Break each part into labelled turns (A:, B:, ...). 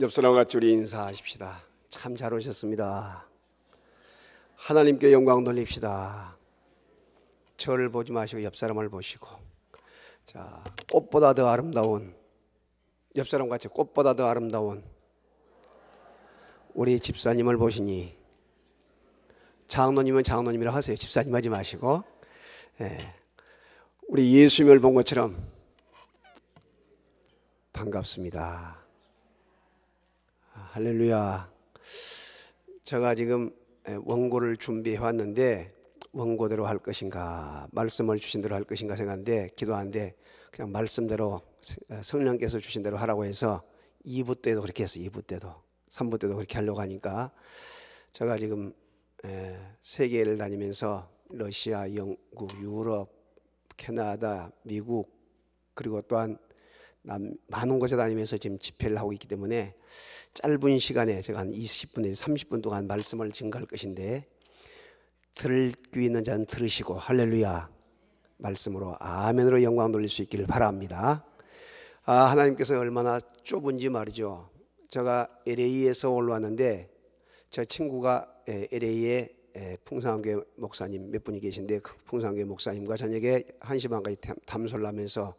A: 옆 사람과 줄이 인사하십시다. 참 잘 오셨습니다. 하나님께 영광 돌립시다. 저를 보지 마시고 옆 사람을 보시고 자 꽃보다 더 아름다운 옆 사람 같이 꽃보다 더 아름다운 우리 집사님을 보시니 장로님은 장로님이라 하세요. 집사님 하지 마시고 예. 우리 예수님을 본 것처럼 반갑습니다. 할렐루야. 제가 지금 예, 원고를 준비해 왔는데 원고대로 할 것인가, 말씀을 주신 대로 할 것인가 생각하데기도하데 그냥 말씀대로 어, 성령께서 주신 대로 하라고 해서 2부 때도 그렇게 했어 2부 때도 3부 때도 그렇게 하려고 하니까 제가 지금 예, 세계를 다니면서 러시아, 영국, 유럽, 캐나다, 미국 그리고 또한 남, 많은 곳에 다니면서 지금 집회를 하고 있기 때문에 짧은 시간에 제가 한 20분에서 30분 동안 말씀을 증가할 것인데 들을 귀 있는 자는 들으시고 할렐루야 말씀으로 아멘으로 영광 돌릴 수 있기를 바랍니다. 아, 하나님께서 얼마나 좁은지 말이죠. 제가 LA에서 올라왔는데 제 친구가 예, LA에 예, 풍산교 목사님 몇 분이 계신데 그풍산교 목사님과 저녁에 1시 반까지 탐솔를 하면서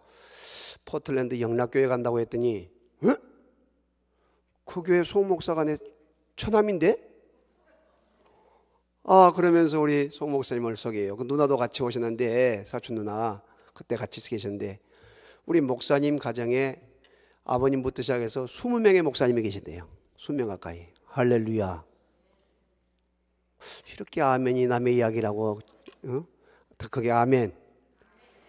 A: 포틀랜드 영락교회 간다고 했더니 응? 그 교회 송목사가 내 처남인데? 아 그러면서 우리 송목사님을 소개해요 그 누나도 같이 오셨는데 사촌 누나 그때 같이 계셨는데 우리 목사님 가정에 아버님부터 시작해서 20명의 목사님이 계신대요 20명 가까이 할렐루야 이렇게 아멘이 남의 이야기라고 어? 더 크게 아멘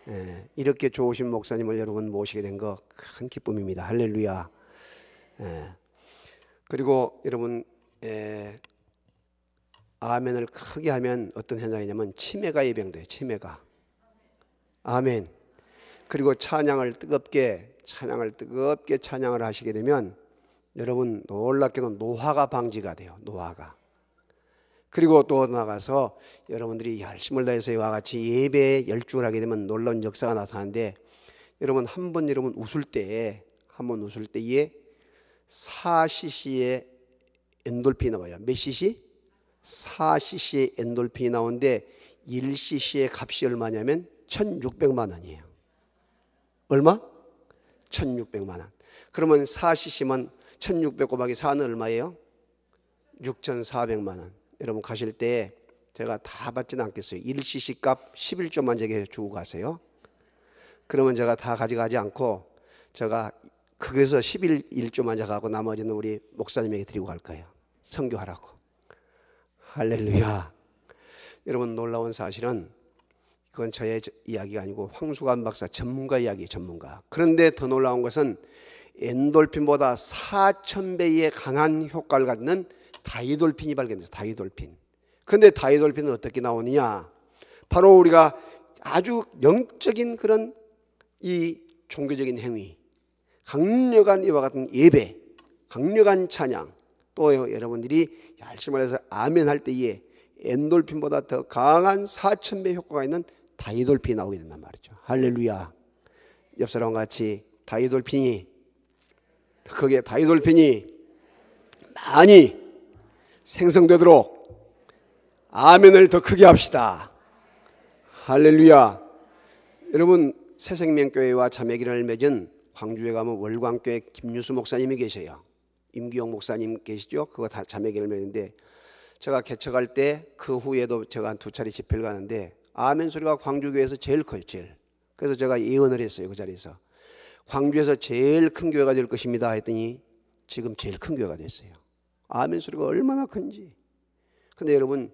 A: 예, 이렇게 좋으신 목사님을 여러분 모시게 된 거 큰 기쁨입니다. 할렐루야. 예. 그리고 여러분 예, 아멘을 크게 하면 어떤 현상이냐면 치매가 예병돼요. 치매가. 아멘. 그리고 찬양을 뜨겁게 찬양을 뜨겁게 찬양을 하시게 되면 여러분 놀랍게도 노화가 방지가 돼요. 노화가. 그리고 또 나가서 여러분들이 열심을 다해서 이와 같이 예배에 열중을 하게 되면 놀라운 역사가 나타나는데 여러분 한 번 여러분 웃을 때에 한번 웃을 때에 4cc의 엔돌핀이 나와요. 몇 cc? 4cc의 엔돌핀이 나오는데 1cc의 값이 얼마냐면 1600만 원이에요. 얼마? 1600만 원. 그러면 4cc면 1600 곱하기 4는 얼마예요? 6400만 원. 여러분 가실 때 제가 다 받지는 않겠어요. 1cc 값 11조만 제게 주고 가세요. 그러면 제가 다 가져가지 않고 제가 거기서 11, 조만 제가 하고 나머지는 우리 목사님에게 드리고 갈 거예요. 성교하라고. 할렐루야. 여러분 놀라운 사실은 그건 저의 이야기가 아니고 황수관 박사 전문가 이야기 전문가. 그런데 더 놀라운 것은 엔돌핀보다 4천 배의 강한 효과를 갖는 다이돌핀이 발견돼서 다이돌핀. 근데 다이돌핀은 어떻게 나오느냐? 바로 우리가 아주 영적인 그런 이 종교적인 행위, 강력한 이와 같은 예배, 강력한 찬양, 또 여러분들이 열심히 해서 아멘 할 때에 엔돌핀보다 더 강한 4천배 효과가 있는 다이돌핀이 나오게 된단 말이죠. 할렐루야. 옆 사람과 같이 다이돌핀이, 그게 다이돌핀이 많이 생성되도록 아멘을 더 크게 합시다. 할렐루야. 여러분, 새생명교회와 자매기를 맺은 광주에 가면 월광교회 김유수 목사님이 계세요. 임기영 목사님 계시죠? 그거 다 자매기를 맺는데 제가 개척할 때 그 후에도 제가 한 두 차례 집회를 가는데 아멘 소리가 광주교회에서 제일 커요, 제일. 그래서 제가 예언을 했어요, 그 자리에서. 광주에서 제일 큰 교회가 될 것입니다 했더니 지금 제일 큰 교회가 됐어요. 아멘 소리가 얼마나 큰지. 근데 여러분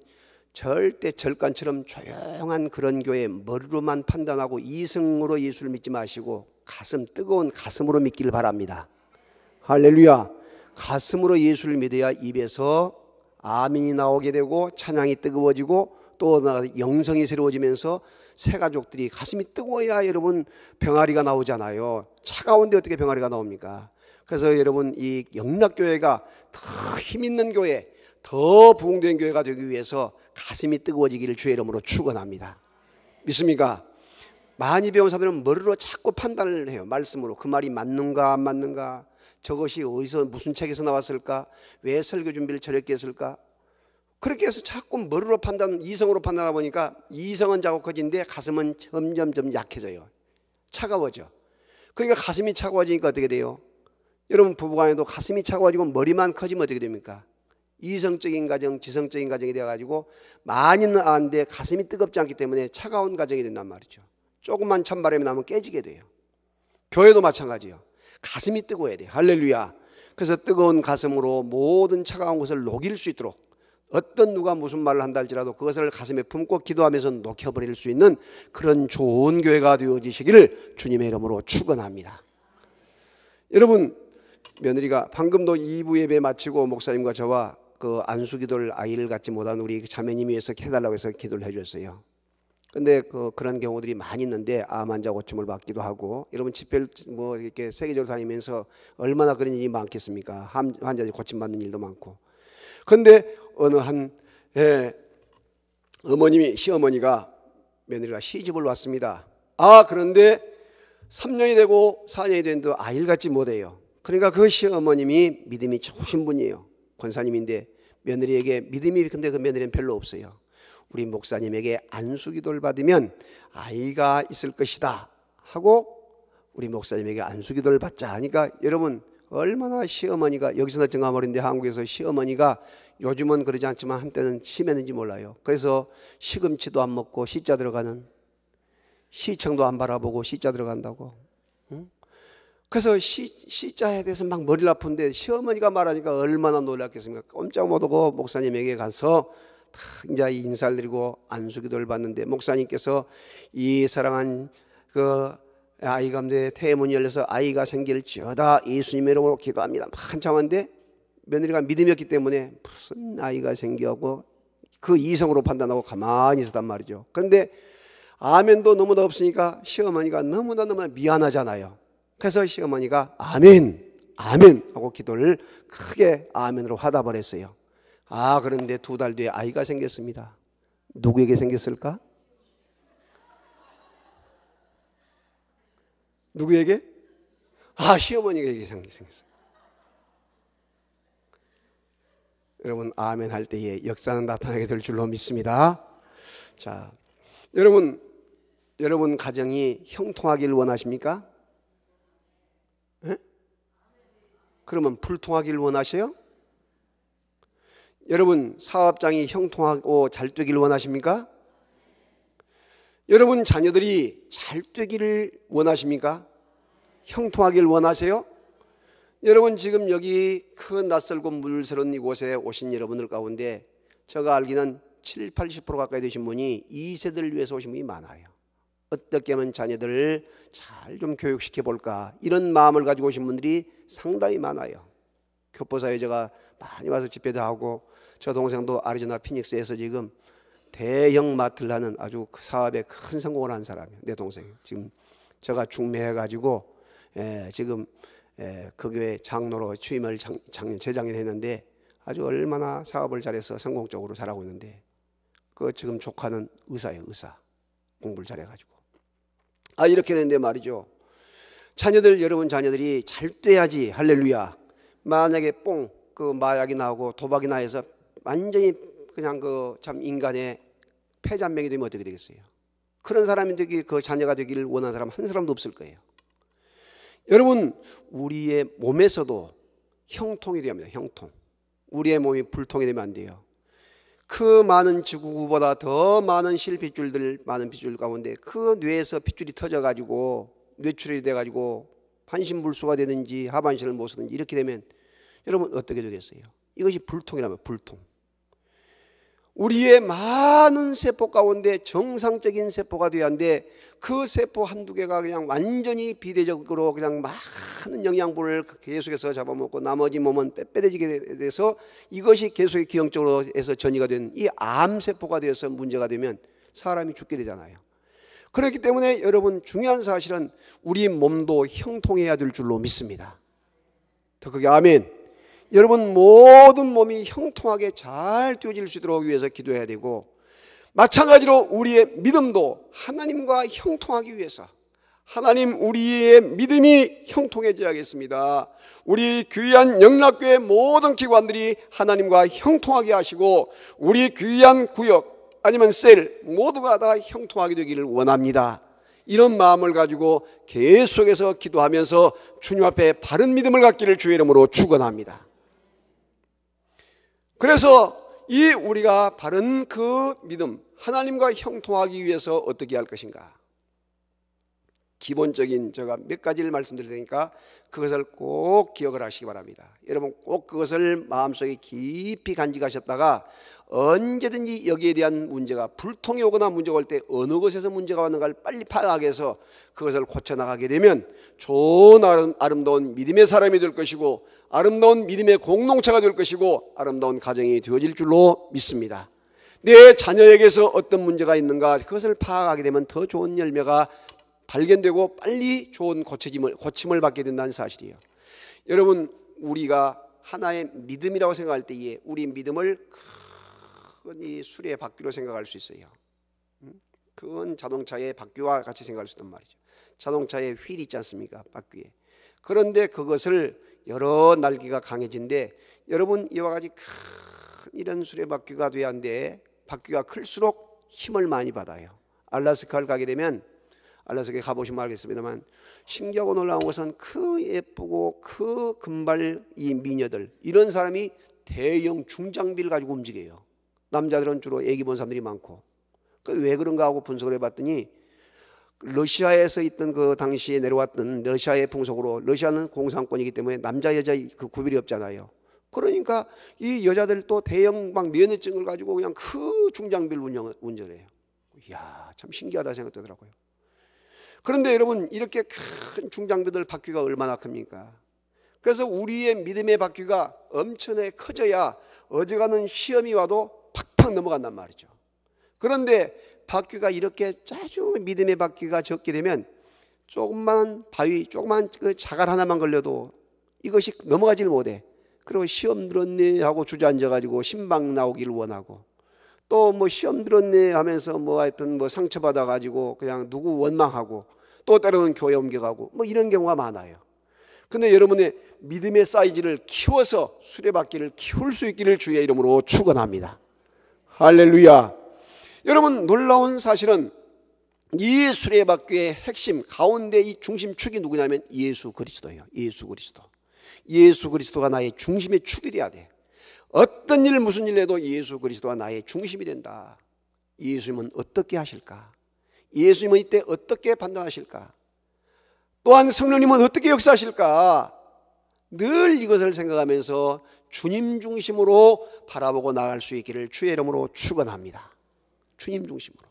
A: 절대 절간처럼 조용한 그런 교회 머리로만 판단하고 이승으로 예수를 믿지 마시고 가슴 뜨거운 가슴으로 믿기를 바랍니다. 할렐루야. 가슴으로 예수를 믿어야 입에서 아멘이 나오게 되고 찬양이 뜨거워지고 또 영성이 새로워지면서 새 가족들이 가슴이 뜨거워야 여러분 병아리가 나오잖아요. 차가운데 어떻게 병아리가 나옵니까? 그래서 여러분 이 영락교회가 더힘 있는 교회, 더 부흥된 교회가 되기 위해서 가슴이 뜨거워지기를 주의 이름으로 축원합니다. 믿습니까? 많이 배운 사람은 머리로 자꾸 판단을 해요. 말씀으로 그 말이 맞는가 안 맞는가, 저것이 어디서 무슨 책에서 나왔을까, 왜 설교 준비를 저렇게 했을까. 그렇게 해서 자꾸 머리로 판단, 이성으로 판단하다 보니까 이성은 자극커진데 가슴은 점점 점 약해져요. 차가워져. 그러니까 가슴이 차가워지니까 어떻게 돼요? 여러분 부부간에도 가슴이 차가워지고 머리만 커지면 어떻게 됩니까? 이성적인 가정, 지성적인 가정이 되가지고 많이는 는데 가슴이 뜨겁지 않기 때문에 차가운 가정이 된단 말이죠. 조금만 찬바람이 나면 깨지게 돼요. 교회도 마찬가지요. 가슴이 뜨거워야 돼. 할렐루야. 그래서 뜨거운 가슴으로 모든 차가운 것을 녹일 수 있도록 어떤 누가 무슨 말을 한다 할지라도 그것을 가슴에 품고 기도하면서 녹여버릴 수 있는 그런 좋은 교회가 되어지시기를 주님의 이름으로 축원합니다. 여러분 며느리가 방금도 2부 예배 마치고 목사님과 저와 그 안수 기도를 아이를 갖지 못한 우리 자매님 위해서 해달라고 해서 기도를 해줬어요. 근데 그 그런 경우들이 많이 있는데 암 환자 고침을 받기도 하고 여러분 집별 뭐 이렇게 세계적으로 다니면서 얼마나 그런 일이 많겠습니까? 암환자 고침 받는 일도 많고. 근데 어느 한 예, 어머님이 시어머니가 며느리가 시집을 왔습니다. 아 그런데 3년이 되고 4년이 된도 아이를 갖지 못해요. 그러니까 그 시어머님이 믿음이 좋으신 분이에요. 권사님인데 며느리에게 믿음이 근데 그 며느리는 별로 없어요. 우리 목사님에게 안수기도를 받으면 아이가 있을 것이다 하고 우리 목사님에게 안수기도를 받자 하니까 여러분 얼마나 시어머니가 여기서나 증가머리인데 한국에서 시어머니가 요즘은 그러지 않지만 한때는 심했는지 몰라요. 그래서 시금치도 안 먹고 시자 들어가는 시청도 안 바라보고 시자 들어간다고 그래서 시, 자에 대해서 막 머리를 아픈데 시어머니가 말하니까 얼마나 놀랐겠습니까? 꼼짝 못하고 목사님에게 가서 다이 인사를 드리고 안수기도를 받는데 목사님께서 이 사랑한 그 아이 감대 태문이 열려서 아이가 생길지어다 예수님의 이름으로 기도합니다. 한참 한데 며느리가 믿음이었기 때문에 무슨 아이가 생겨고 그 이성으로 판단하고 가만히 있었단 말이죠. 그런데 아멘도 너무나 없으니까 시어머니가 너무나 너무나 미안하잖아요. 그래서 시어머니가 아멘, 아멘 하고 기도를 크게 아멘으로 하다 버렸어요. 아, 그런데 두 달 뒤에 아이가 생겼습니다. 누구에게 생겼을까? 누구에게? 아, 시어머니에게 생겼어요. 여러분, 아멘 할 때에 역사는 나타나게 될 줄로 믿습니다. 자, 여러분, 여러분 가정이 형통하기를 원하십니까? 그러면 불통하길 원하셔요? 여러분 사업장이 형통하고 잘 되기를 원하십니까? 여러분 자녀들이 잘 되기를 원하십니까? 형통하길 원하세요? 여러분 지금 여기 큰 낯설고 물새로운 이곳에 오신 여러분들 가운데 제가 알기는 7, 80% 가까이 되신 분이 2세들 위해서 오신 분이 많아요. 어떻게 하면 자녀들을 잘 좀 교육시켜 볼까 이런 마음을 가지고 오신 분들이 상당히 많아요. 교포사회자가 많이 와서 집회도 하고 저 동생도 아리조나 피닉스에서 지금 대형 마트를 하는 아주 그 사업에 큰 성공을 한 사람이에요. 내 동생 지금 제가 중매해 가지고 예, 지금 예, 그 교회 장로로 취임을 작, 작년 재작년 했는데 아주 얼마나 사업을 잘해서 성공적으로 잘하고 있는데 그 지금 조카는 의사예요 의사 공부를 잘해가지고 아, 이렇게 되는데 말이죠. 자녀들, 여러분 자녀들이 잘 돼야지. 할렐루야. 만약에 뽕, 그 마약이 나오고 도박이나 해서 완전히 그냥 그 참 인간의 폐잔병이 되면 어떻게 되겠어요? 그런 사람이 되기, 그 자녀가 되기를 원하는 사람 한 사람도 없을 거예요. 여러분, 우리의 몸에서도 형통이 됩니다. 형통. 우리의 몸이 불통이 되면 안 돼요. 그 많은 지구보다 더 많은 실핏줄들 많은 핏줄 가운데 그 뇌에서 핏줄이 터져가지고 뇌출혈이 돼가지고 반신불수가 되는지 하반신을 못쓰는지 이렇게 되면 여러분 어떻게 되겠어요? 이것이 불통이라면 불통. 우리의 많은 세포 가운데 정상적인 세포가 되어야 하는데 그 세포 한두 개가 그냥 완전히 비대적으로 그냥 많은 영양분을 계속해서 잡아먹고 나머지 몸은 빼빼대지게 돼서 이것이 계속 기형적으로 해서 전이가 된 이 암세포가 되어서 문제가 되면 사람이 죽게 되잖아요. 그렇기 때문에 여러분 중요한 사실은 우리 몸도 형통해야 될 줄로 믿습니다. 더 크게 아멘. 여러분 모든 몸이 형통하게 잘 뛰어질 수 있도록 위해서 기도해야 되고 마찬가지로 우리의 믿음도 하나님과 형통하기 위해서 하나님 우리의 믿음이 형통해져야겠습니다. 우리 귀한 영락교회 모든 기관들이 하나님과 형통하게 하시고 우리 귀한 구역 아니면 셀 모두가 다 형통하게 되기를 원합니다. 이런 마음을 가지고 계속해서 기도하면서 주님 앞에 바른 믿음을 갖기를 주의 이름으로 축원합니다. 그래서 이 우리가 바른 그 믿음, 하나님과 형통하기 위해서 어떻게 할 것인가? 기본적인 제가 몇 가지를 말씀드릴 테니까 그것을 꼭 기억을 하시기 바랍니다. 여러분 꼭 그것을 마음속에 깊이 간직하셨다가 언제든지 여기에 대한 문제가 불통이 오거나 문제가 올 때 어느 곳에서 문제가 왔는가를 빨리 파악해서 그것을 고쳐나가게 되면 좋은 아름, 다운 믿음의 사람이 될 것이고 아름다운 믿음의 공동체가 될 것이고 아름다운 가정이 되어질 줄로 믿습니다. 내 자녀에게서 어떤 문제가 있는가 그것을 파악하게 되면 더 좋은 열매가 발견되고 빨리 좋은 고침을, 고침을 받게 된다는 사실이에요. 여러분, 우리가 하나의 믿음이라고 생각할 때에 우리 믿음을 큰이 수레 바퀴로 생각할 수 있어요. 음? 큰 자동차의 바퀴와 같이 생각할 수 있단 말이죠. 자동차의 휠 있지 않습니까? 바퀴에. 그런데 그것을 여러 날개가 강해진데 여러분 이와 같이 큰 이런 수레바퀴가 돼야 하데 바퀴가 클수록 힘을 많이 받아요. 알라스카를 가게 되면 알라스에 가보시면 알겠습니다만 신기하고 놀라운 것은 그 예쁘고 그 금발 이 미녀들 이런 사람이 대형 중장비를 가지고 움직여요. 남자들은 주로 애기 본 사람들이 많고 그 왜 그런가 하고 분석을 해봤더니 러시아에서 있던 그 당시에 내려왔던 러시아의 풍속으로 러시아는 공산권이기 때문에 남자 여자 그 구별이 없잖아요. 그러니까 이 여자들 또 대형 막 면허증을 가지고 그냥 그 중장비를 운영, 운전해요. 이야 참 신기하다 생각되더라고요. 그런데 여러분 이렇게 큰 중장비들 바퀴가 얼마나 큽니까? 그래서 우리의 믿음의 바퀴가 엄청나게 커져야 어지간한 시험이 와도 팍팍 넘어간단 말이죠. 그런데 바퀴가 이렇게 아주 믿음의 바퀴가 적게 되면 조금만 바위, 조금만 그 자갈 하나만 걸려도 이것이 넘어가질 못해. 그리고 시험 들었네 하고 주저앉아가지고 신방 나오기를 원하고 또뭐 시험 들었네 하면서 뭐 하여튼 뭐 상처받아 가지고 그냥 누구 원망하고 또 때로는 교회 옮겨가고 뭐 이런 경우가 많아요. 근데 여러분의 믿음의 사이즈를 키워서 수레바퀴를 키울 수 있기를 주의 이름으로 축원합니다. 할렐루야. 여러분 놀라운 사실은 이 수레바퀴의 핵심 가운데 이 중심축이 누구냐면 예수 그리스도예요. 예수 그리스도. 예수 그리스도가 나의 중심의 축이 돼야 돼. 어떤 일 무슨 일 해도 예수 그리스도가 나의 중심이 된다. 예수님은 어떻게 하실까? 예수님은 이때 어떻게 판단하실까? 또한 성령님은 어떻게 역사하실까? 늘 이것을 생각하면서 주님 중심으로 바라보고 나갈 수 있기를 주의 이름으로 축원합니다. 주님 중심으로.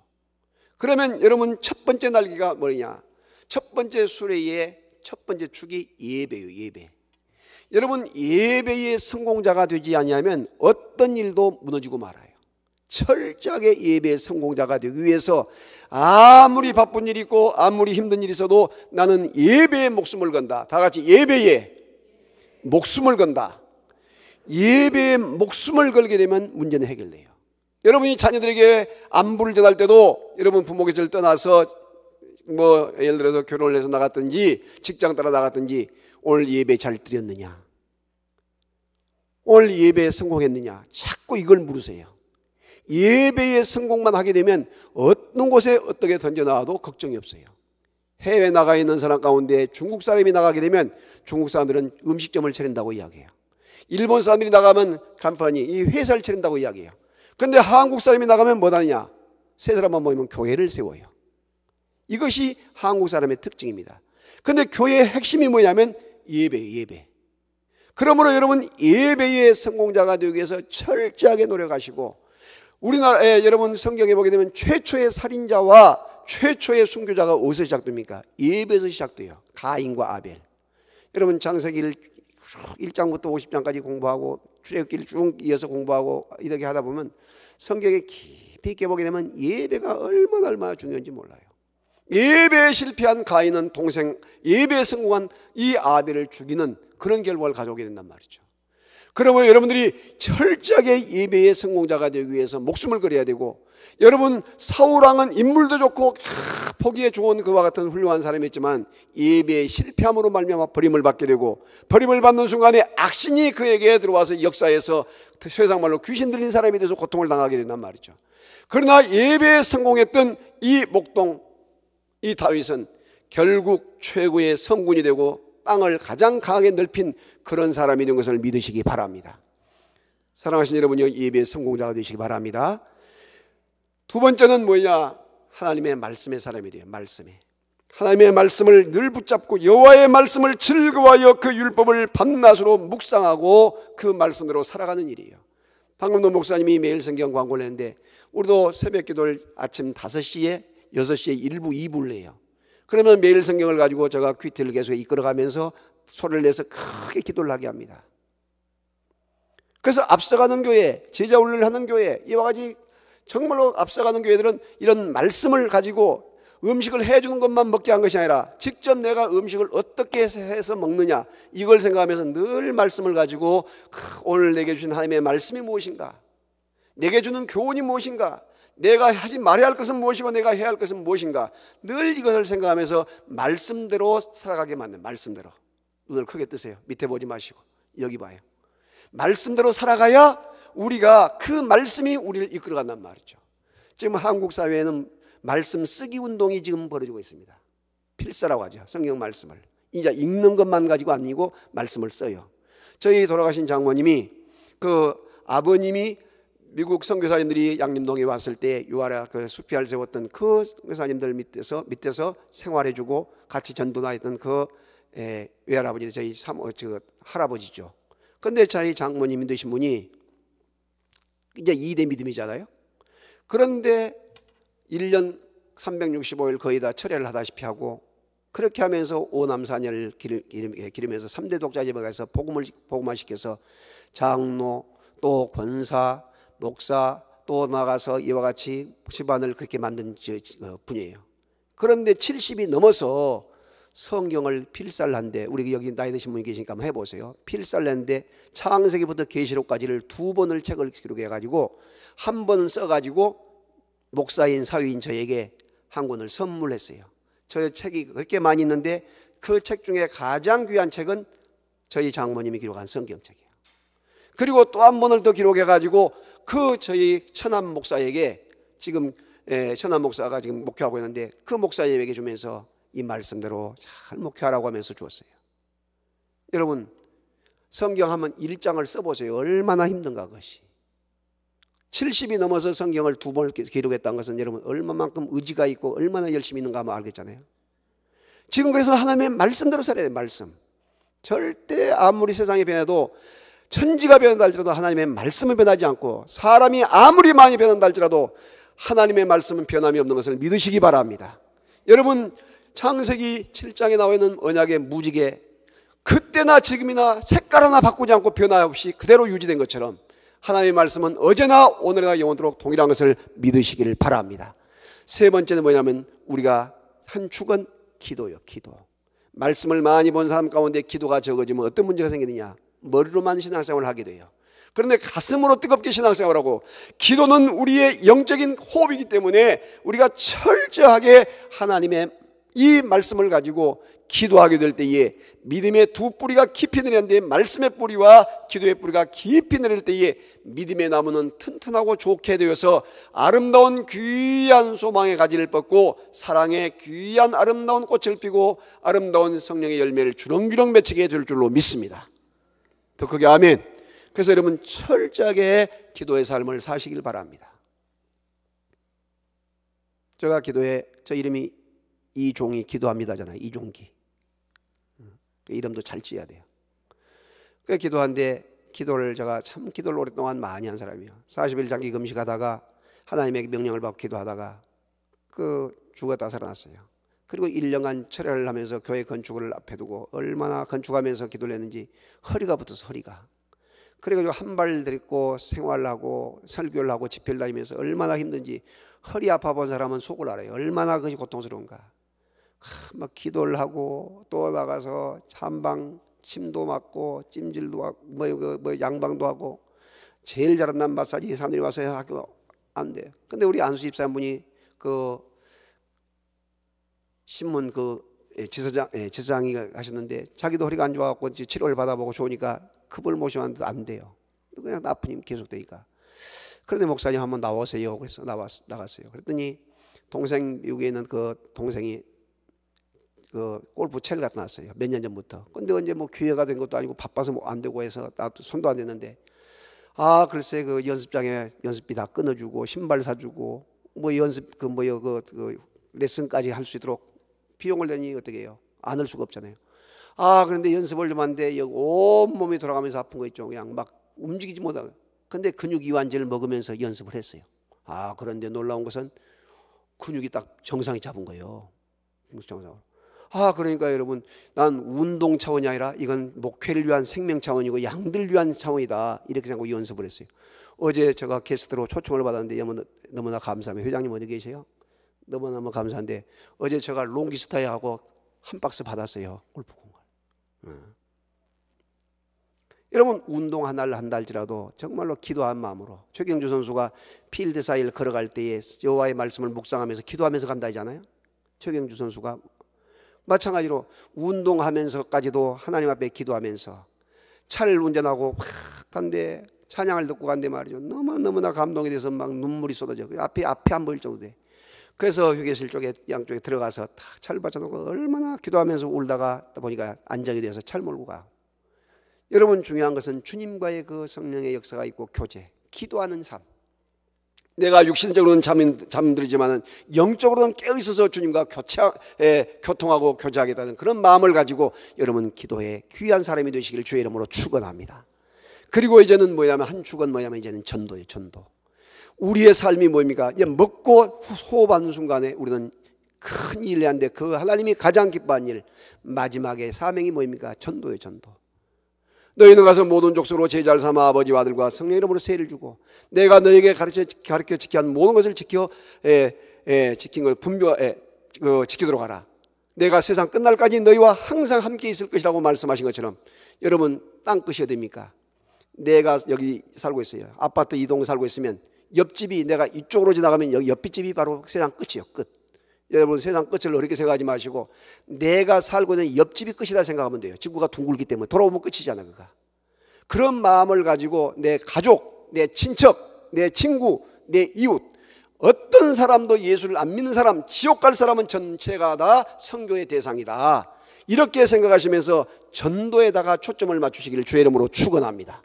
A: 그러면 여러분 첫 번째 날개가 뭐냐? 첫 번째 수레의 첫 번째 축이 예배요 예배. 여러분 예배의 성공자가 되지 않냐면 어떤 일도 무너지고 말아요. 철저하게 예배의 성공자가 되기 위해서 아무리 바쁜 일이 있고 아무리 힘든 일이 있어도 나는 예배의 목숨을 건다. 다 같이 예배의 목숨을 건다. 예배의 목숨을 걸게 되면 문제는 해결돼요. 여러분이 자녀들에게 안부를 전할 때도 여러분 부모 계절 떠나서 뭐 예를 들어서 결혼을 해서 나갔든지 직장 따라 나갔든지 오늘 예배 잘 드렸느냐? 오늘 예배에 성공했느냐? 자꾸 이걸 물으세요. 예배에 성공만 하게 되면 어떤 곳에 어떻게 던져나와도 걱정이 없어요. 해외 나가 있는 사람 가운데 중국 사람이 나가게 되면 중국 사람들은 음식점을 차린다고 이야기해요. 일본 사람들이 나가면 간판이 이 회사를 차린다고 이야기해요. 근데 한국 사람이 나가면 뭐하냐? 세 사람만 모이면 교회를 세워요. 이것이 한국 사람의 특징입니다. 근데 교회의 핵심이 뭐냐면 예배, 예배. 그러므로 여러분 예배의 성공자가 되기 위해서 철저하게 노력하시고 우리나라에 여러분 성경에 보게 되면 최초의 살인자와 최초의 순교자가 어디서 시작됩니까? 예배에서 시작돼요. 가인과 아벨. 여러분 장세기 1장부터 50장까지 공부하고 출애굽기를 쭉 이어서 공부하고 이렇게 하다 보면 성경에 깊이 있게 보게 되면 예배가 얼마나 얼마나 중요한지 몰라요. 예배에 실패한 가인은 동생 예배에 성공한 이 아벨을 죽이는 그런 결과를 가져오게 된단 말이죠. 그러면 여러분들이 철저하게 예배의 성공자가 되기 위해서 목숨을 걸어야 되고 여러분 사울왕은 인물도 좋고 포기에 좋은 그와 같은 훌륭한 사람이었지만 예배의 실패함으로 말미암아 버림을 받게 되고 버림을 받는 순간에 악신이 그에게 들어와서 역사에서 세상말로 귀신 들린 사람이 돼서 고통을 당하게 된단 말이죠. 그러나 예배에 성공했던 이 목동 이 다윗은 결국 최고의 성군이 되고 땅을 가장 강하게 넓힌 그런 사람이 된 것을 믿으시기 바랍니다. 사랑하신 여러분, 예배의 성공자가 되시기 바랍니다. 두 번째는 뭐냐? 하나님의 말씀의 사람이 돼요. 말씀에. 하나님의 말씀을 늘 붙잡고 여호와의 말씀을 즐거워하여 그 율법을 밤낮으로 묵상하고 그 말씀대로 살아가는 일이에요. 방금도 목사님이 매일 성경 광고를 했는데 우리도 새벽 기도를 아침 5시에 6시에 1부, 2부를 내요. 그러면 매일 성경을 가지고 제가 퀴트를 계속 이끌어가면서 소리를 내서 크게 기도를 하게 합니다. 그래서 앞서가는 교회, 제자 훈련을 하는 교회, 이와 같이 정말로 앞서가는 교회들은 이런 말씀을 가지고 음식을 해주는 것만 먹게 한 것이 아니라 직접 내가 음식을 어떻게 해서 먹느냐 이걸 생각하면서 늘 말씀을 가지고 오늘 내게 주신 하나님의 말씀이 무엇인가 내게 주는 교훈이 무엇인가 내가 하지 말아야 할 것은 무엇이고 내가 해야 할 것은 무엇인가 늘 이것을 생각하면서 말씀대로 살아가게 만든 말씀대로 눈을 크게 뜨세요 밑에 보지 마시고 여기 봐요 말씀대로 살아가야 우리가 그 말씀이 우리를 이끌어간단 말이죠 지금 한국 사회에는 말씀 쓰기 운동이 지금 벌어지고 있습니다 필사라고 하죠 성경 말씀을 이제 읽는 것만 가지고 아니고 말씀을 써요 저희 돌아가신 장모님이 그 아버님이 미국 선교사님들이 양림동에 왔을 때 유아라 그수피아를 세웠던 그 선교사님들 밑에서 밑에서 생활해주고 같이 전도나했던 그 에, 예, 외할아버지 저희 사모 어, 저 할아버지죠. 근데 저희 장모님이 되신 분이 이제 2대 믿음이잖아요. 그런데 1년 365일 거의 다 철회를 하다시피 하고 그렇게 하면서 오남사녀를 산 기름, 예, 에서 3대 독자 집에 가서 복음을 복음화시켜서 장로 또 권사 목사 또 나가서 이와 같이 집안을 그렇게 만든 어, 분이에요. 그런데 70이 넘어서 성경을 필살한데 우리 여기 나이 드신 분이 계시니까 한번 해보세요. 필살했는데 창세기부터 계시록까지를 두 번을 책을 기록해가지고 한 번은 써가지고 목사인 사위인 저에게 한 권을 선물했어요. 저의 책이 그렇게 많이 있는데 그 책 중에 가장 귀한 책은 저희 장모님이 기록한 성경책이에요. 그리고 또 한 번을 더 기록해 가지고 그 저희 천안 목사에게 지금 예, 천안 목사가 지금 목회하고 있는데 그 목사님에게 주면서 이 말씀대로 잘 목회하라고 하면서 주었어요. 여러분 성경 하면 1장을 써보세요. 얼마나 힘든가 그것이. 70이 넘어서 성경을 두 번 기록했다는 것은 여러분 얼마만큼 의지가 있고 얼마나 열심히 있는가 하면 알겠잖아요. 지금 그래서 하나님의 말씀대로 살아야 돼요. 말씀. 절대 아무리 세상이 변해도 천지가 변한다 할지라도 하나님의 말씀은 변하지 않고 사람이 아무리 많이 변한다 할지라도 하나님의 말씀은 변함이 없는 것을 믿으시기 바랍니다. 여러분 창세기 7장에 나와 있는 언약의 무지개 그때나 지금이나 색깔 하나 바꾸지 않고 변화없이 그대로 유지된 것처럼 하나님의 말씀은 어제나 오늘이나 영원토록 동일한 것을 믿으시기를 바랍니다. 세 번째는 뭐냐면 우리가 한 축은 기도요, 기도. 말씀을 많이 본 사람 가운데 기도가 적어지면 어떤 문제가 생기느냐? 머리로만 신앙생활을 하게 돼요. 그런데 가슴으로 뜨겁게 신앙생활 하고 기도는 우리의 영적인 호흡이기 때문에 우리가 철저하게 하나님의 이 말씀을 가지고 기도하게 될 때에 믿음의 두 뿌리가 깊이 내리는 데 말씀의 뿌리와 기도의 뿌리가 깊이 내릴 때에 믿음의 나무는 튼튼하고 좋게 되어서 아름다운 귀한 소망의 가지를 뻗고 사랑의 귀한 아름다운 꽃을 피고 아름다운 성령의 열매를 주렁주렁 맺히게 될 줄로 믿습니다. 더 크게 아멘. 그래서 여러분 철저하게 기도의 삶을 사시길 바랍니다. 제가 기도에 저 이름이 이종이 기도합니다잖아요. 이종기. 그 이름도 잘 지어야 돼요. 그 기도한데 기도를 제가 참 기도를 오랫동안 많이 한 사람이에요. 40일 장기 금식하다가 하나님에 명령을 받고 기도하다가 그 죽었다 살아났어요. 그리고 1년간 철회를 하면서 교회 건축을 앞에 두고 얼마나 건축하면서 기도를 했는지 허리가 붙어서 허리가. 그래가지고 한발들고 생활하고 설교를 하고 집회를 다니면서 얼마나 힘든지 허리 아파 본 사람은 속을 알아요. 얼마나 그것이 고통스러운가. 막 기도를 하고 또 나가서 찬방 침도 맞고 찜질도 하고 뭐, 그, 뭐 양방도 하고 제일 잘한난 마사지 사람들이 와서 학교 안 돼요. 근데 우리 안수 집사분이 그 신문 그 예, 지사장 예, 지사장이 하셨는데 자기도 허리가 안 좋아갖고 이제 치료를 받아보고 좋으니까 급을 모셔왔는데안 돼요. 그냥 아프님 계속되니까. 그런데 목사님 한번 나오세요. 그래서 나왔 나갔어요. 그랬더니 동생 미국에 있는 그 동생이 그 골프 채를 갖다 놨어요. 몇 년 전부터. 근데 이제 뭐 기회가 된 것도 아니고 바빠서 뭐안 되고 해서 나도 손도 안 댔는데 아 글쎄 그 연습장에 연습비 다 끊어주고 신발 사주고 뭐 연습 그 뭐요 그, 그 레슨까지 할 수 있도록 비용을 내니 어떻게 해요? 안 할 수가 없잖아요. 아, 그런데 연습하려면 안 돼. 여기 온몸이 돌아가면서 아픈 거 있죠. 그냥 막 움직이지 못하고. 근데 근육 이완제를 먹으면서 연습을 했어요. 아, 그런데 놀라운 것은 근육이 딱 정상이 잡은 거예요. 정상으로. 아, 그러니까 여러분, 난 운동 차원이 아니라 이건 목회를 위한 생명 차원이고 양들 위한 차원이다. 이렇게 생각 연습을 했어요. 어제 제가 게스트로 초청을 받았는데 너무나, 너무나 감사합니다. 회장님 어디 계세요? 너무너무 감사한데 어제 제가 롱기스타에하고 한 박스 받았어요. 골프공을. 어. 여러분 운동 하나를 한달지라도 정말로 기도한 마음으로 최경주 선수가 필드 사이를 걸어갈 때에 여호와의 말씀을 묵상하면서 기도하면서 간다 하잖아요. 최경주 선수가 마찬가지로 운동하면서까지도 하나님 앞에 기도하면서 차를 운전하고 막간대 찬양을 듣고 간데 말이죠. 너무 너무나 감동이 돼서 막 눈물이 쏟아져. 그 앞에 앞에 안 보일 정도 돼. 그래서 휴게실 쪽에 양쪽에 들어가서 탁찰 받쳐놓고 얼마나 기도하면서 울다가 보니까 안정이 되어서 찰 몰고 가. 여러분 중요한 것은 주님과의 그 성령의 역사가 있고 교제, 기도하는 삶. 내가 육신적으로는 잠들지만 영적으로는 깨어있어서 주님과 교체, 교통하고 교제하겠다는 그런 마음을 가지고 여러분 기도에 귀한 사람이 되시길 주의 이름으로 축원합니다 그리고 이제는 뭐냐면 한 축은 뭐냐면 이제는 전도예요 전도 우리의 삶이 뭡니까? 먹고 호흡하는 순간에 우리는 큰 일을 하는데 그 하나님이 가장 기뻐한 일 마지막에 사명이 뭡니까? 전도의 전도. 너희는 가서 모든 족속으로 제자를 삼아 아버지와 아들과 성령 이름으로 세를 주고 내가 너에게 가르쳐 가르쳐 지켜 한 모든 것을 지켜 에, 에, 지킨 걸 분명 에, 어, 지키도록 하라. 내가 세상 끝날까지 너희와 항상 함께 있을 것이라고 말씀하신 것처럼 여러분 땅 끝이 어디입니까? 내가 여기 살고 있어요. 아파트 이동 살고 있으면 옆집이 내가 이쪽으로 지나가면 여기 옆집이 바로 세상 끝이에요. 끝. 여러분 세상 끝을 어렵게 생각하지 마시고 내가 살고 있는 옆집이 끝이다 생각하면 돼요. 지구가 둥글기 때문에 돌아오면 끝이잖아, 그가. 그런 마음을 가지고 내 가족, 내 친척, 내 친구, 내 이웃 어떤 사람도 예수를 안 믿는 사람, 지옥 갈 사람은 전체가 다 성교의 대상이다. 이렇게 생각하시면서 전도에다가 초점을 맞추시기를 주의 이름으로 축원합니다.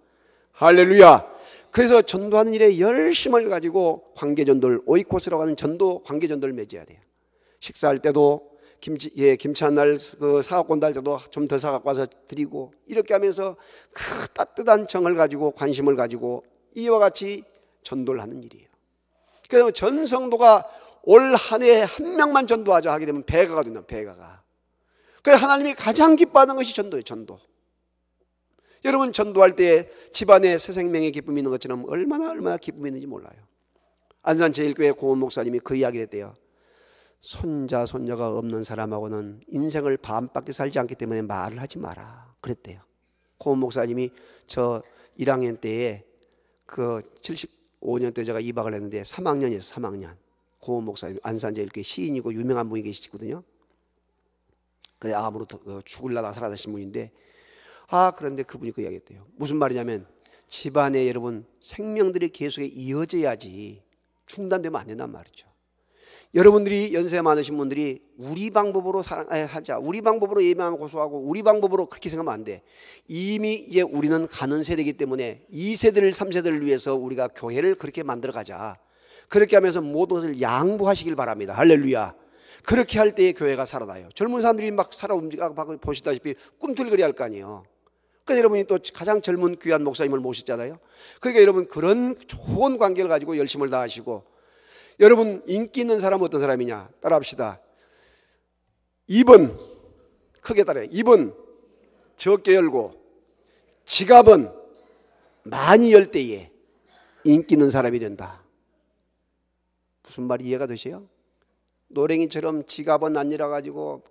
A: 할렐루야. 그래서 전도하는 일에 열심을 가지고 관계전도를 오이코스라고 하는 전도 관계전도를 맺어야 돼요. 식사할 때도 김치 예 김치 한날 그 사갖고 온다 도좀 더 사갖고 와서 드리고 이렇게 하면서 그 따뜻한 정을 가지고 관심을 가지고 이와 같이 전도를 하는 일이에요. 그래서 전 성도가 올 한 해 한 명만 전도하자 하게 되면 배가가 된다 배가가. 그래서 하나님이 가장 기뻐하는 것이 전도예요 전도. 여러분 전도할 때 집안에 새 생명의 기쁨이 있는 것처럼 얼마나 얼마나 기쁨이 있는지 몰라요. 안산 제일교회 고원 목사님이 그 이야기를 했대요. 손자 손녀가 없는 사람하고는 인생을 반밖에 살지 않기 때문에 말을 하지 마라. 그랬대요. 고원 목사님이 저 1학년 때에 그 75년 때 제가 입학을 했는데 3학년이었어요. 3학년. 고원 목사님 안산 제일교회 시인이고 유명한 분이 계시거든요. 그래 암으로 그 죽을라다 살아나신 분인데 아, 그런데 그분이 그 이야기 했대요. 무슨 말이냐면 집안에 여러분 생명들이 계속 이어져야지 중단되면 안 된단 말이죠. 여러분들이 연세 많으신 분들이 우리 방법으로 살아하자 우리 방법으로 예방 고소하고 우리 방법으로 그렇게 생각하면 안 돼. 이미 이제 우리는 가는 세대이기 때문에 2세대를 3세대를 위해서 우리가 교회를 그렇게 만들어 가자. 그렇게 하면서 모든 것을 양보하시길 바랍니다. 할렐루야. 그렇게 할 때에 교회가 살아나요. 젊은 사람들이 막 살아 움직이고 보시다시피 꿈틀거리 할 거 아니에요. 그래서 그러니까 여러분이 또 가장 젊은 귀한 목사님을 모셨잖아요. 그러니까 여러분 그런 좋은 관계를 가지고 열심을 다하시고 여러분 인기 있는 사람은 어떤 사람이냐? 따라합시다. 2번 크게 따라해. 2번 적게 열고 지갑은 많이 열 때에 인기 있는 사람이 된다. 무슨 말 이해가 되세요? 노랭이처럼 지갑은 안 열어가지고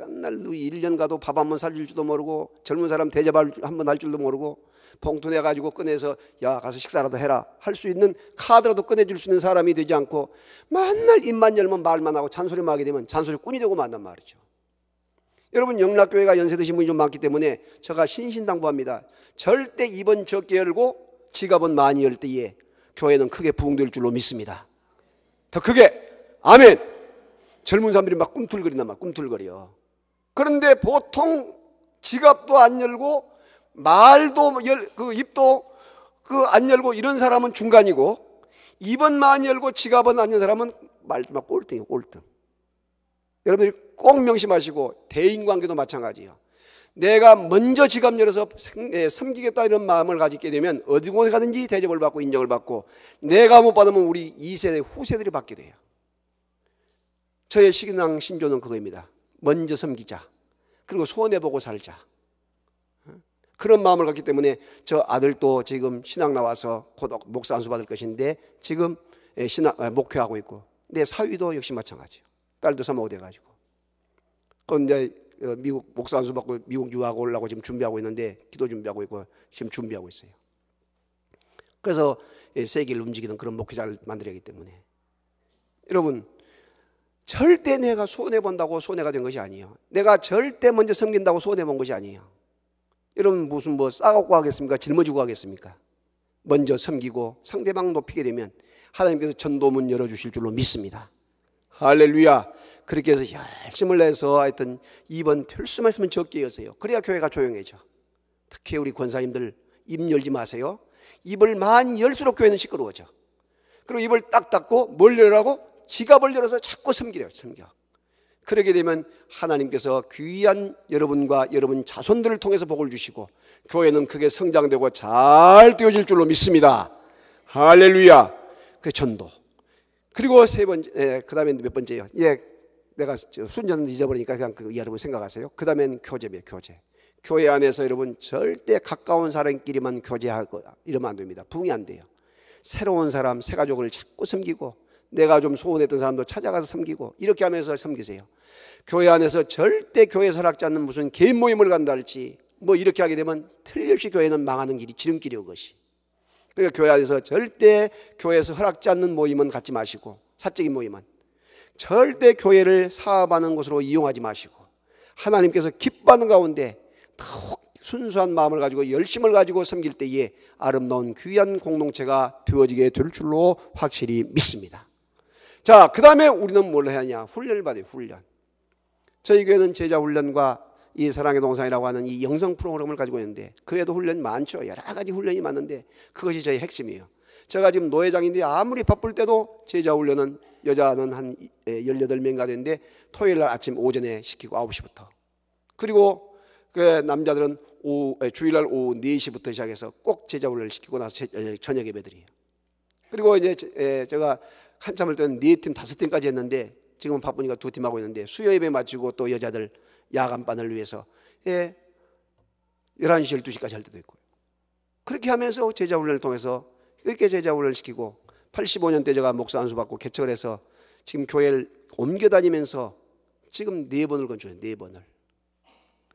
A: 맨날 1년 가도 밥 한 번 살줄 줄도 모르고 젊은 사람 대접 한번 할 줄도 모르고 봉투 내가지고 꺼내서 야 가서 식사라도 해라 할 수 있는 카드라도 꺼내줄 수 있는 사람이 되지 않고 맨날 입만 열면 말만 하고 잔소리만 하게 되면 잔소리꾼이 되고 만단 말이죠. 여러분 영락교회가 연세드신 분이 좀 많기 때문에 제가 신신당부합니다. 절대 입은 적게 열고 지갑은 많이 열 때에 교회는 크게 부흥될 줄로 믿습니다. 더 크게 아멘. 젊은 사람들이 막꿈틀거리나막 꿈틀거려. 그런데 보통 지갑도 안 열고 말도 열, 그 입도 그 안 열고 이런 사람은 중간이고 입은 많이 열고 지갑은 안연 사람은 말막 꼴등이에요, 꼴등. 여러분들이 꼭 명심하시고 대인관계도 마찬가지예요. 내가 먼저 지갑 열어서 예, 섬기겠다 이런 마음을 가지게 되면 어디 곳에 가든지 대접을 받고 인정을 받고 내가 못 받으면 우리 2세대 후세들이 받게 돼요. 저의 신앙 신조는 그거입니다. 먼저 섬기자. 그리고 손해보고 살자. 그런 마음을 갖기 때문에 저 아들도 지금 신학 나와서 고독 목사 안수 받을 것인데 지금 예, 신학, 아, 목회하고 있고. 내 사위도 역시 마찬가지요. 딸도 사모 돼가지고. 그건 이 어, 미국 목사 안수 받고 미국 유학 올라고 지금 준비하고 있는데 기도 준비하고 있고 지금 준비하고 있어요. 그래서 예, 세계를 움직이는 그런 목회자를 만들어야 하기 때문에 여러분 절대 내가 손해본다고 손해가 된 것이 아니에요. 내가 절대 먼저 섬긴다고 손해본 것이 아니에요. 여러분 무슨 뭐 싸갖고 하겠습니까? 짊어지고 하겠습니까? 먼저 섬기고 상대방 높이게 되면 하나님께서 전도문 열어주실 줄로 믿습니다. 할렐루야. 그렇게 해서 열심을 내서 하여튼 이번 틀수 말씀은 적게 여세요. 그래야 교회가 조용해져. 특히 우리 권사님들 입 열지 마세요. 입을 만 열수록 교회는 시끄러워져. 그리고 입을 딱 닫고 뭘 열라고? 지갑을 열어서 자꾸 섬기래요. 섬겨. 그러게 되면 하나님께서 귀한 여러분과 여러분 자손들을 통해서 복을 주시고 교회는 크게 성장되고 잘 되어질 줄로 믿습니다. 할렐루야. 그 전도. 그리고 세 번째, 예, 그 다음에 몇 번째요? 예, 내가 순전 잊어버리니까 그냥 그, 여러분 생각하세요. 그 다음엔 교제입니다, 교제. 교회 안에서 여러분 절대 가까운 사람끼리만 교제하고 이러면 안 됩니다. 붕이 안 돼요. 새로운 사람, 새 가족을 자꾸 섬기고 내가 좀 소원했던 사람도 찾아가서 섬기고 이렇게 하면서 섬기세요. 교회 안에서 절대 교회 설악지 않는 무슨 개인 모임을 간다 할지 뭐 이렇게 하게 되면 틀림없이 교회는 망하는 길이 지름길이오 것이. 그러니까 교회 안에서 절대 교회에서 허락지 않는 모임은 갖지 마시고 사적인 모임은 절대 교회를 사업하는 것으로 이용하지 마시고 하나님께서 기뻐하는 가운데 더 순수한 마음을 가지고 열심을 가지고 섬길 때에 아름다운 귀한 공동체가 되어지게 될 줄로 확실히 믿습니다. 자, 그 다음에 우리는 뭘 해야 하냐? 훈련을 받아요, 훈련. 저희 교회는 제자 훈련과 이 사랑의 동상이라고 하는 이 영성 프로그램을 가지고 있는데 그에도 훈련이 많죠. 여러 가지 훈련이 많은데 그것이 저희 핵심이에요. 제가 지금 노회장인데 아무리 바쁠 때도 제자 훈련은 여자는 한 18명가 예, 되는데 토요일 날 아침 오전에 시키고 9시부터 그리고 그 남자들은 오후, 예, 주일날 오후 4시부터 시작해서 꼭 제자 훈련을 시키고 나서 예, 저녁 예배들이요 그리고 이제 제가 한참을 때는 네 팀, 다섯 팀까지 했는데 지금은 바쁘니까 두 팀 하고 있는데 수요 예배 마치고 또 여자들 야간반을 위해서 예, 1 1시 12시까지 할 때도 있고요. 그렇게 하면서 제자훈련을 통해서 이렇게 제자훈련을 시키고 85년대 제가 목사 안수 받고 개척을 해서 지금 교회를 옮겨 다니면서 지금 네 번을 건조해요. 네 번을.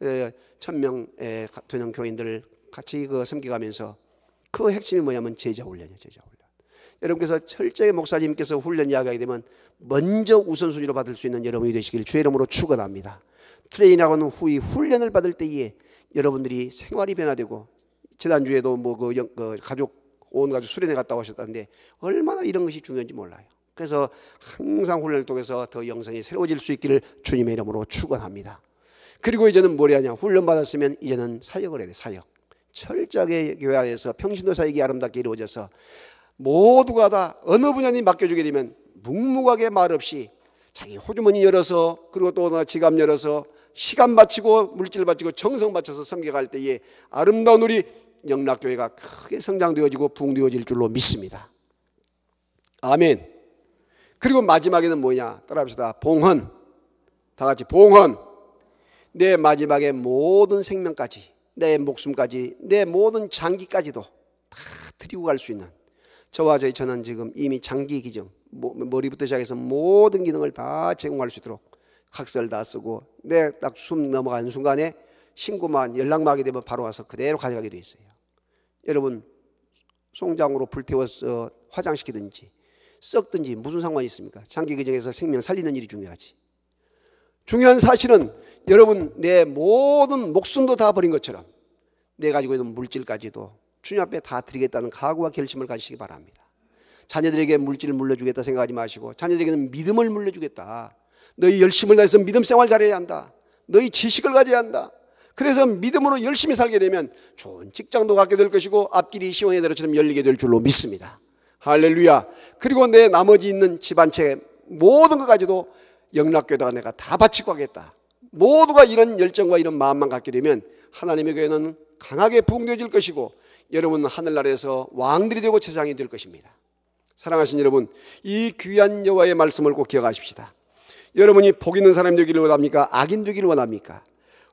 A: 예, 천명 예, 되는 교인들 같이 그 섬겨가면서 그 핵심이 뭐냐면 제자훈련이에요. 제자훈련. 여러분께서 철저히 목사님께서 훈련 이야기하게 되면 먼저 우선순위로 받을 수 있는 여러분이 되시길 주의 이름으로 축원합니다. 트레이닝하고 후이 훈련을 받을 때에 여러분들이 생활이 변화되고 지난주에도 뭐그 그 가족 온 가족 수련회 갔다 오셨다는데 얼마나 이런 것이 중요한지 몰라요. 그래서 항상 훈련을 통해서 더 영성이 새로워질 수 있기를 주님의 이름으로 축원합니다. 그리고 이제는 뭘 하냐? 훈련 받았으면 이제는 사역을 해야 돼. 사역. 철저하게 교회 안에서 평신도 사역이 아름답게 이루어져서 모두가 다 어느 분야니 맡겨주게 되면 묵묵하게 말없이 자기 호주머니 열어서 그리고 또 하나 지갑 열어서 시간 바치고 물질 바치고 정성 바쳐서 섬겨갈 때에 아름다운 우리 영락교회가 크게 성장되어지고 붕흥되어질 줄로 믿습니다. 아멘. 그리고 마지막에는 뭐냐? 따라합시다. 봉헌. 다 같이 봉헌. 내 마지막에 모든 생명까지, 내 목숨까지, 내 모든 장기까지도 다 드리고 갈 수 있는 저와 저희 저는 지금 이미 장기 기증, 머리부터 시작해서 모든 기능을 다 제공할 수 있도록 각서를 다 쓰고 내 딱숨 네, 넘어가는 순간에 신고만 연락만 하게 되면 바로 와서 그대로 가져가게 돼 있어요. 여러분 송장으로 불태워서 화장시키든지 썩든지 무슨 상관이 있습니까? 장기 기증에서 생명 살리는 일이 중요하지. 중요한 사실은 여러분 내 모든 목숨도 다 버린 것처럼 내 가지고 있는 물질까지도 주님 앞에 다 드리겠다는 각오와 결심을 가지시기 바랍니다. 자녀들에게 물질을 물려주겠다 생각하지 마시고 자녀들에게는 믿음을 물려주겠다. 너희 열심을 다해서 믿음 생활 잘해야 한다. 너희 지식을 가져야 한다. 그래서 믿음으로 열심히 살게 되면 좋은 직장도 갖게 될 것이고 앞길이 시원의 대로처럼 열리게 될 줄로 믿습니다. 할렐루야. 그리고 내 나머지 있는 집안체 모든 것까지도 영락교도가 내가 다 바치고 하겠다. 모두가 이런 열정과 이런 마음만 갖게 되면 하나님의 교회는 강하게 부흥질 것이고 여러분 하늘나라에서 왕들이 되고 제장이 될 것입니다. 사랑하신 여러분, 이 귀한 여호와의 말씀을 꼭 기억하십시다. 여러분이 복 있는 사람 되기를 원합니까? 악인 되기를 원합니까?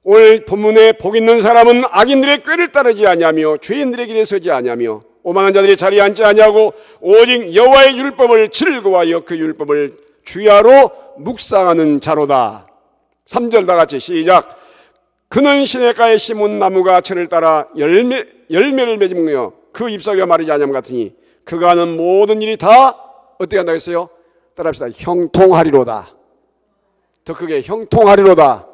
B: 오늘 본문에 복 있는 사람은 악인들의 꾀를 따르지 아니하며 죄인들의 길에 서지 아니하며 오만한 자들의 자리에 앉지 아니하고 오직 여호와의 율법을 즐거워하여 그 율법을 주야로 묵상하는 자로다. 3절 다 같이 시작. 그는 시냇가에 심은 나무가 천을 따라 열매 열매를 맺으며 그 잎사귀가 마르지 않냐 함 같으니 그가 하는 모든 일이 다 어떻게 한다고 했어요? 따라합시다. 형통하리로다. 더 크게 형통하리로다.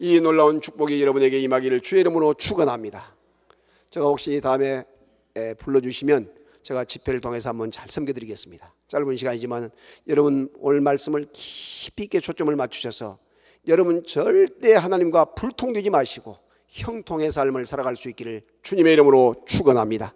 B: 이 놀라운 축복이 여러분에게 임하기를 주의 이름으로 축원합니다.
A: 제가 혹시 다음에 불러주시면 제가 집회를 통해서 한번 잘 섬겨드리겠습니다. 짧은 시간이지만 여러분 오늘 말씀을 깊이 있게 초점을 맞추셔서 여러분 절대 하나님과 불통되지 마시고 형통의 삶을 살아갈 수 있기를 주님의 이름으로 축원합니다.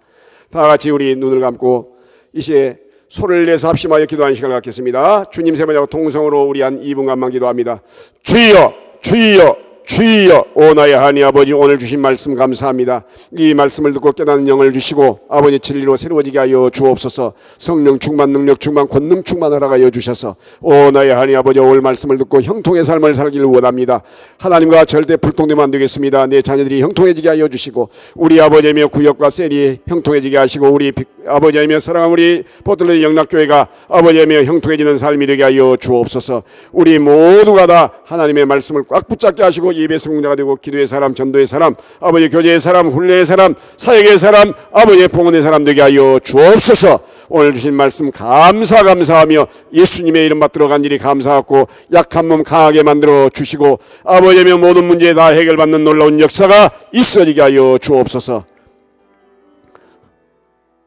B: 다 같이 우리 눈을 감고 이제 소를 내서 합심하여 기도하는 시간을 갖겠습니다. 주님 세번이고 동성으로 우리 한 2분간만 기도합니다. 주여, 주여, 주여 오 나의 하니 아버지 오늘 주신 말씀 감사합니다. 이 말씀을 듣고 깨닫는 영을 주시고 아버지 진리로 새로워지게 하여 주옵소서 성령 충만 능력 충만 권능 충만하 하여 주셔서 오 나의 하나 아버지 오늘 말씀을 듣고 형통의 삶을 살기를 원합니다. 하나님과 절대 불통되면 안 되겠습니다. 내 자녀들이 형통해지게 하여 주시고 우리 아버지며 구역과 셀이 형통해지게 하시고 우리 아버지 하며 사랑하 우리 포틀리 영락교회가 아버지 하며 형통해지는 삶이 되게 하여 주옵소서 우리 모두가 다 하나님의 말씀을 꽉 붙잡게 하시고 예배 성공자가 되고 기도의 사람 전도의 사람 아버지 교제의 사람 훈례의 사람 사역의 사람 아버지의 봉헌의 사람 되게 하여 주옵소서 오늘 주신 말씀 감사 감사하며 예수님의 이름 받들어 간 일이 감사하고 약한 몸 강하게 만들어 주시고 아버지의 모든 문제다 해결받는 놀라운 역사가 있어지게 하여 주옵소서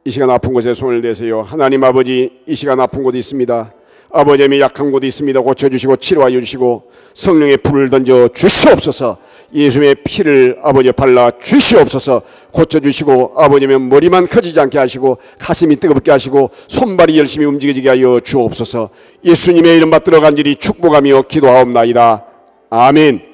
B: 이 시간 아픈 곳에 손을 대세요. 하나님 아버지, 이 시간 아픈 곳이 있습니다. 아버지의 약한 곳이 있습니다. 고쳐주시고 치료하여 주시고 성령의 불을 던져 주시옵소서. 예수의 피를 아버지 발라 주시옵소서. 고쳐주시고 아버지의 머리만 커지지 않게 하시고 가슴이 뜨겁게 하시고 손발이 열심히 움직여게 하여 주옵소서. 예수님의 이름 받들어 간절히 축복하며 기도하옵나이다. 아멘.